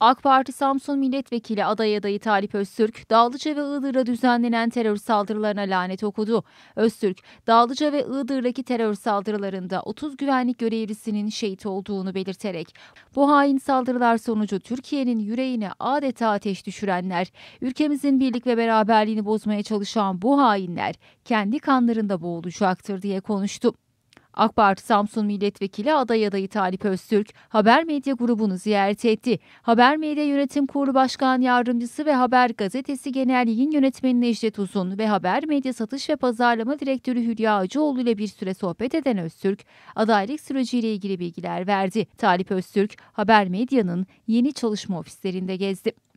AK Parti Samsun Milletvekili aday adayı Talip Öztürk, Dağlıca ve Iğdır'a düzenlenen terör saldırılarına lanet okudu. Öztürk, Dağlıca ve Iğdır'daki terör saldırılarında 30 güvenlik görevlisinin şehit olduğunu belirterek, bu hain saldırılar sonucu Türkiye'nin yüreğine adeta ateş düşürenler, ülkemizin birlik ve beraberliğini bozmaya çalışan bu hainler kendi kanlarında boğulacaktır diye konuştu. AK Parti Samsun Milletvekili aday adayı Talip Öztürk, Haber Medya grubunu ziyaret etti. Haber Medya Yönetim Kurulu Başkan Yardımcısı ve Haber Gazetesi Genel Yayın Yönetmeni Necdet Uzun ve Haber Medya Satış ve Pazarlama Direktörü Hülya Acıoğlu ile bir süre sohbet eden Öztürk, adaylık süreciyle ilgili bilgiler verdi. Talip Öztürk, Haber Medya'nın yeni çalışma ofislerinde gezdi.